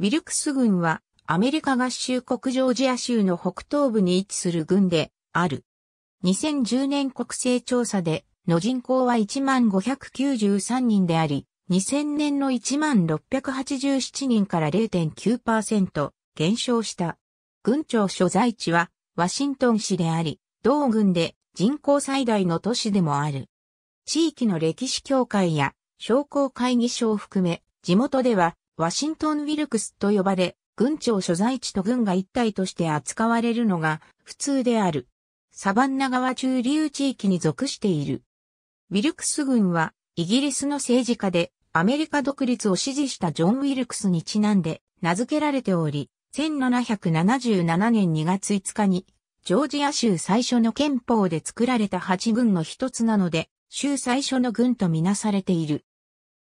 ウィルクス軍はアメリカ合衆国ジョージア州の北東部に位置する軍である。2010年国勢調査での人口は1593人であり、2000年の1687人から0.9%減少した。軍庁所在地はワシントン市であり、同軍で人口最大の都市でもある。地域の歴史協会や商工会議所を含め、地元ではワシントン・ウィルクスと呼ばれ、軍庁所在地と軍が一体として扱われるのが普通である。サバンナ川中流地域に属している。ウィルクス軍は、イギリスの政治家で、アメリカ独立を支持したジョン・ウィルクスにちなんで、名付けられており、1777年2月5日に、ジョージア州最初の憲法で作られた8軍の一つなので、州最初の軍とみなされている。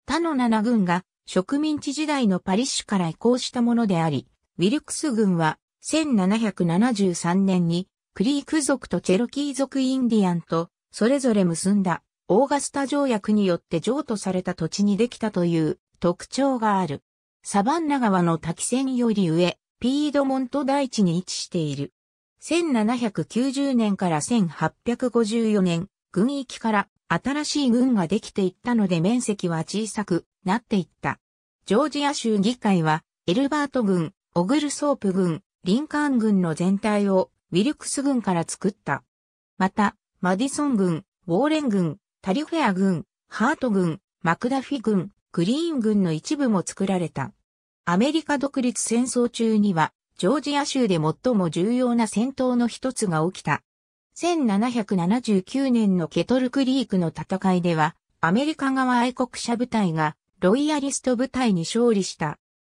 他の7軍が植民地時代のパリッシュから移行したものであり、ウィルクス軍は1773年にクリーク族とチェロキー族インディアンとそれぞれ結んだオーガスタ条約によって譲渡された土地にできたという特徴がある。サバンナ川の滝線より上、ピードモント大地に位置している。1790年から1854年、軍域から新しい軍ができていったので面積は小さく、なっていった。ジョージア州議会は、エルバート軍、オグルソープ軍、リンカーン軍の全体をウィルクス軍から作った。また、マディソン軍、ウォーレン軍、タリフェア軍、ハート軍、マクダフィ軍、グリーン軍の一部も作られた。アメリカ独立戦争中には、ジョージア州で最も重要な戦闘の一つが起きた。1779年のケトルクリークの戦いでは、アメリカ側愛国者部隊がロイヤリスト部隊に勝利した。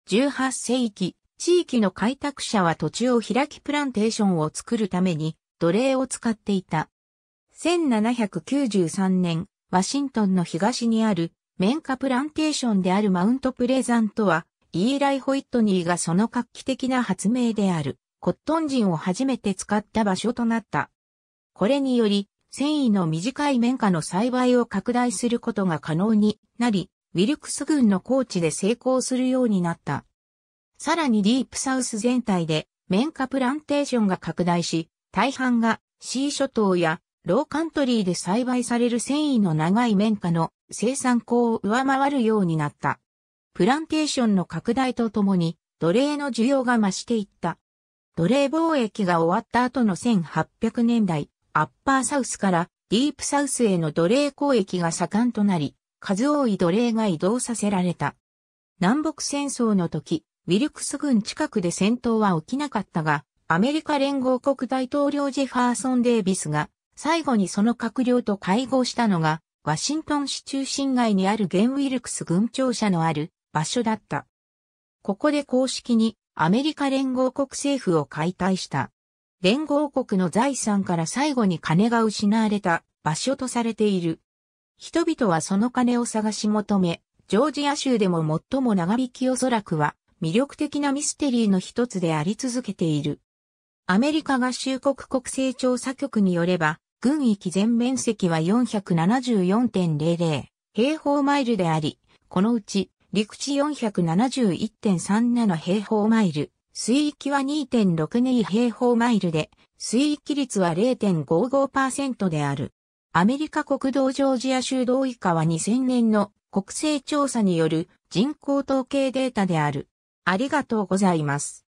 18世紀、地域の開拓者は土地を開きプランテーションを作るために奴隷を使っていた。1793年、ワシントンの東にある綿花プランテーションであるマウントプレザントは、イーライ・ホイットニーがその画期的な発明であるコットン人を初めて使った場所となった。これにより、繊維の短い綿花の栽培を拡大することが可能になり、ウィルクス軍のコーチで成功するようになった。さらにディープサウス全体で綿花プランテーションが拡大し、大半がシー諸島やローカントリーで栽培される繊維の長い綿花の生産高を上回るようになった。プランテーションの拡大とともに奴隷の需要が増していった。奴隷貿易が終わった後の1800年代、アッパーサウスからディープサウスへの奴隷交易が盛んとなり、数多い奴隷が移動させられた。南北戦争の時、ウィルクス軍近くで戦闘は起きなかったが、アメリカ連合国大統領ジェファーソン・デイビスが、最後にその閣僚と会合したのが、ワシントン市中心街にあるゲン・ウィルクス軍庁舎のある場所だった。ここで公式にアメリカ連合国政府を解体した。連合国の財産から最後に金が失われた場所とされている。人々はその金を探し求め、ジョージア州でも最も長引きおそらくは魅力的なミステリーの一つであり続けている。アメリカ合衆国国勢調査局によれば、軍域全面積は474.00平方マイルであり、このうち陸地471.37平方マイル、水域は2.62平方マイルで、水域率は0.55%である。アメリカ国道ジョージア州同以下は2000年の国勢調査による人口統計データである。ありがとうございます。